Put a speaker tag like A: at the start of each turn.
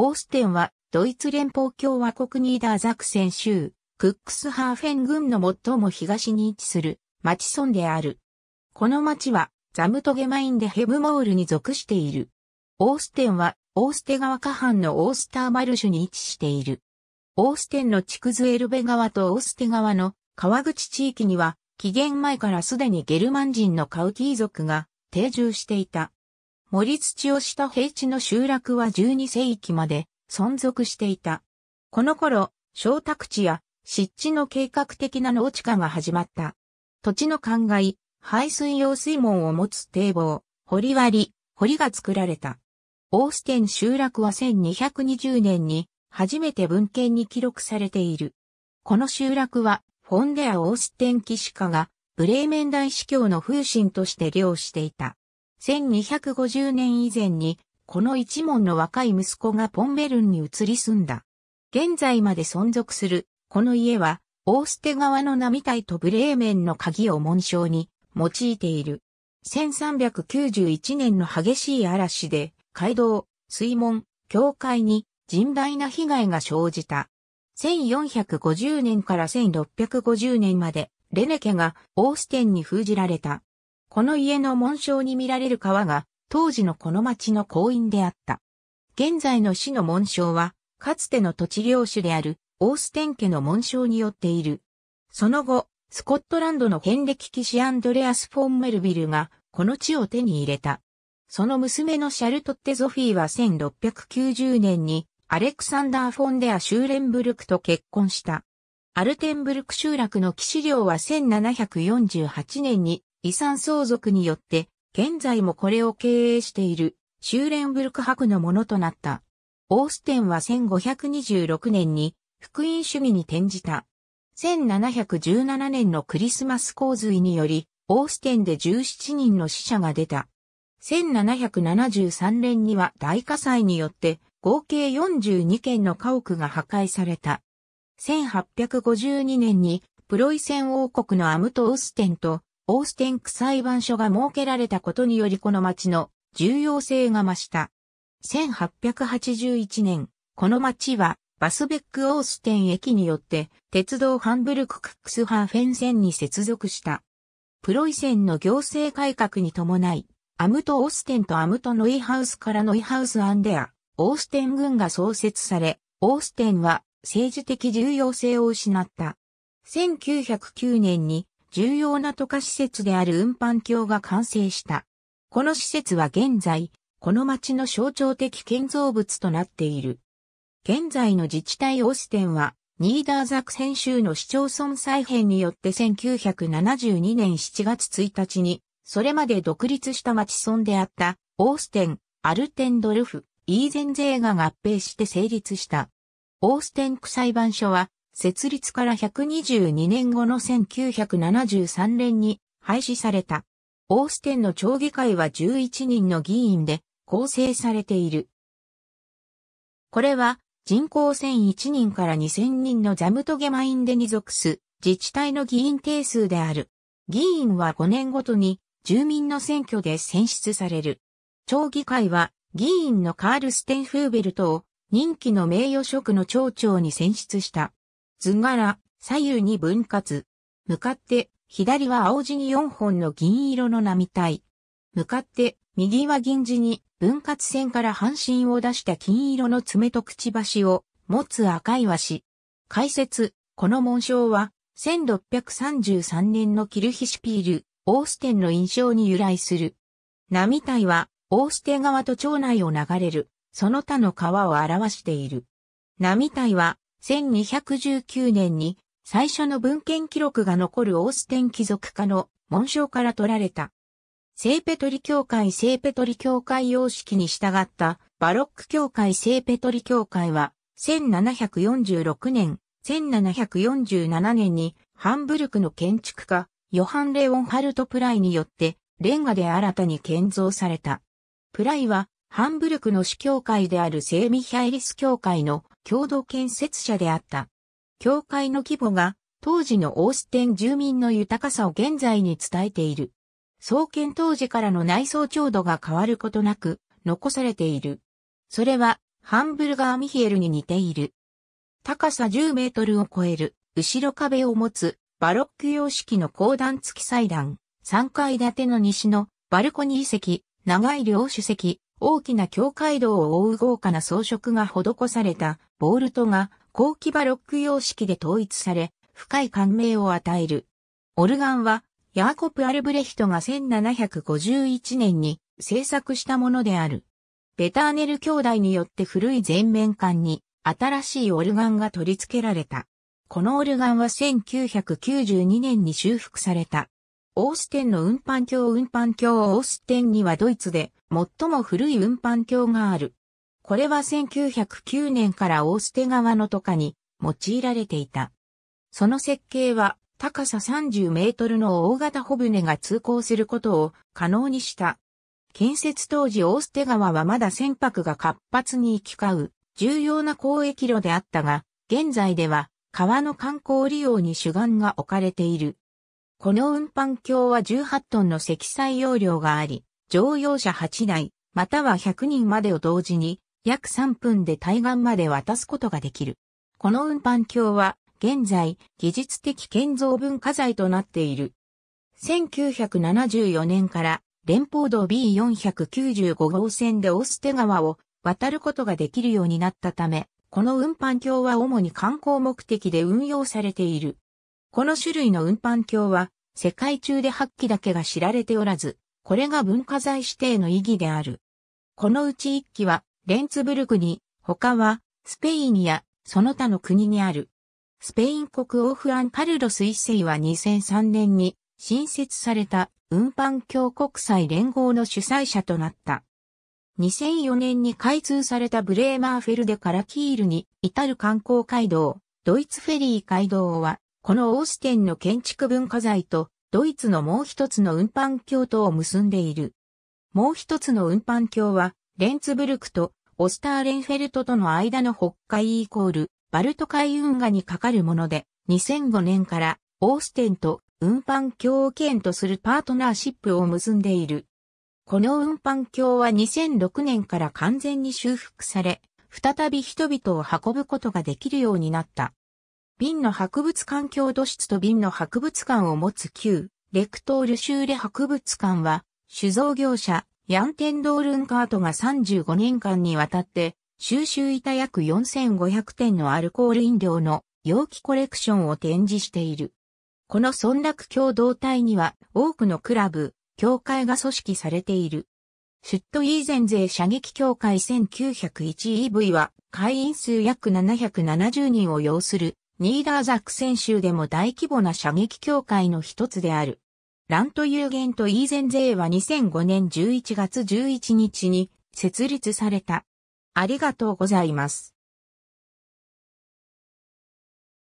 A: オーステンは、ドイツ連邦共和国ニーダーザクセン州、クックスハーフェン郡の最も東に位置する、町村である。この町は、ザムトゲマインでヘブモールに属している。オーステンは、オーステ川下半のオースターマルシュに位置している。オーステンの地区ズエルベ川とオーステ川の川口地域には、紀元前からすでにゲルマン人のカウキー族が定住していた。森土をした平地の集落は12世紀まで存続していた。この頃、小宅地や湿地の計画的な農地化が始まった。土地の灌漑、排水用水門を持つ堤防、堀割、堀が作られた。オーステン集落は1220年に初めて文献に記録されている。この集落はフォンデア・オーステン騎士家がブレーメン大司教の風神として漁していた。1250年以前に、この一門の若い息子がポンベルンに移り住んだ。現在まで存続する、この家は、オーステ川の並大とブレーメンの鍵を紋章に用いている。1391年の激しい嵐で、街道、水門、教会に甚大な被害が生じた。1450年から1650年まで、レネ家がオーステンに封じられた。この家の紋章に見られる川が、当時のこの町の公員であった。現在の市の紋章は、かつての土地領主である、オーステン家の紋章によっている。その後、スコットランドの遍歴騎士アンドレアス・フォンメルビルが、この地を手に入れた。その娘のシャルトッテ・ゾフィーは1690年に、アレクサンダー・フォンデア・シューレンブルクと結婚した。アルテンブルク集落の騎士領は1748年に遺産相続によって、現在もこれを経営している、シューレンブルク博のものとなった。オーステンは1526年に、福音主義に転じた。1717年のクリスマス洪水により、オーステンで17人の死者が出た。1773年には大火災によって合計42件の家屋が破壊された。1852年にプロイセン王国のアムト・オーステンとオーステン区裁判所が設けられたことによりこの町の重要性が増した。1881年、この町はバスベックオーステン駅によって鉄道ハンブルククックスハーフェン線に接続した。プロイセンの行政改革に伴い、アムト・オーステンとアムト・ノイハウスからノイハウス・アンデア、オーステン軍が創設され、オーステンは政治的重要性を失った。1909年に重要な渡河施設である運搬橋が完成した。この施設は現在、この町の象徴的建造物となっている。現在の自治体オーステンは、ニーダーザクセン州の市町村再編によって1972年7月1日に、それまで独立した町村であった、オーステン、アルテンドルフ、イーゼンゼーが合併して成立した。オーステン区裁判所は、設立から122年後の1973年に廃止された。オーステンの町議会は11人の議員で構成されている。これは人口1001人から2000人のザムトゲマインデに属す自治体の議員定数である。議員は5年ごとに住民の選挙で選出される。町議会は議員のカール・ステンフーベルトを任期の名誉職の町長に選出した。図柄、左右に分割。向かって、左は青地に4本の銀色の波体。向かって、右は銀地に分割線から半身を出した金色の爪とくちばしを持つ赤い和紙。解説、この紋章は、1633年のキルヒシピール、オーステンの印象に由来する。波体は、オーステ川と町内を流れる、その他の川を表している。波体は、1219年に最初の文献記録が残るオーステン貴族家の紋章から取られた。聖ペトリ教会聖ペトリ教会様式に従ったバロック教会聖ペトリ教会は1746年、1747年にハンブルクの建築家ヨハン・レオンハルト・プライによってレンガで新たに建造された。プライはハンブルクの主教会である聖ミヒャイリス教会の共同建設者であった。教会の規模が当時のオーステン住民の豊かさを現在に伝えている。創建当時からの内装調度が変わることなく残されている。それはハンブルガー・ミヒエルに似ている。高さ10メートルを超える後ろ壁を持つバロック様式の高段付き祭壇、3階建ての西のバルコニー席、長い領主席、大きな境界道を覆う豪華な装飾が施されたボールトが高木バロック様式で統一され、深い感銘を与える。オルガンは、ヤーコプ・アルブレヒトが1751年に制作したものである。ベターネル兄弟によって古い全面管に新しいオルガンが取り付けられた。このオルガンは1992年に修復された。オーステンの運搬橋運搬橋オーステンにはドイツで最も古い運搬橋がある。これは1909年からオーステ川の渡かに用いられていた。その設計は高さ30メートルの大型帆船が通行することを可能にした。建設当時オーステ川はまだ船舶が活発に行き交う重要な交易路であったが、現在では川の観光利用に主眼が置かれている。この運搬橋は18トンの積載容量があり、乗用車8台、または100人までを同時に、約3分で対岸まで渡すことができる。この運搬橋は、現在、技術的建造文化財となっている。1974年から連邦道 B495 号線でオステ川を渡ることができるようになったため、この運搬橋は主に観光目的で運用されている。この種類の運搬橋は、世界中で8基だけが知られておらず、これが文化財指定の意義である。このうち1基は、レンツブルクに、他は、スペインや、その他の国にある。スペイン国王フランカルロス一世は2003年に、新設された、運搬橋国際連合の主催者となった。2004年に開通されたブレーマーフェルデからキールに至る観光街道、ドイツフェリー街道はこのオーステンの建築文化財とドイツのもう一つの運搬橋とを結んでいる。もう一つの運搬橋はレンツブルクとオスターレンフェルトとの間の北海イコールバルト海運河にかかるもので2005年からオーステンと運搬橋を県とするパートナーシップを結んでいる。この運搬橋は2006年から完全に修復され、再び人々を運ぶことができるようになった。瓶の博物館郷土室と瓶の博物館を持つ旧、レクトールシューレ博物館は、酒造業者、ヤンテンドールンカートが35年間にわたって、収集いた約4500点のアルコール飲料の容器コレクションを展示している。この村落共同体には多くのクラブ、協会が組織されている。シュットイーゼンー射撃協会 1901EV は会員数約770人を要するニーダーザクセン州でも大規模な射撃協会の一つである。ラント有限とイーゼン税は2005年11月11日に設立された。ありがとうございます。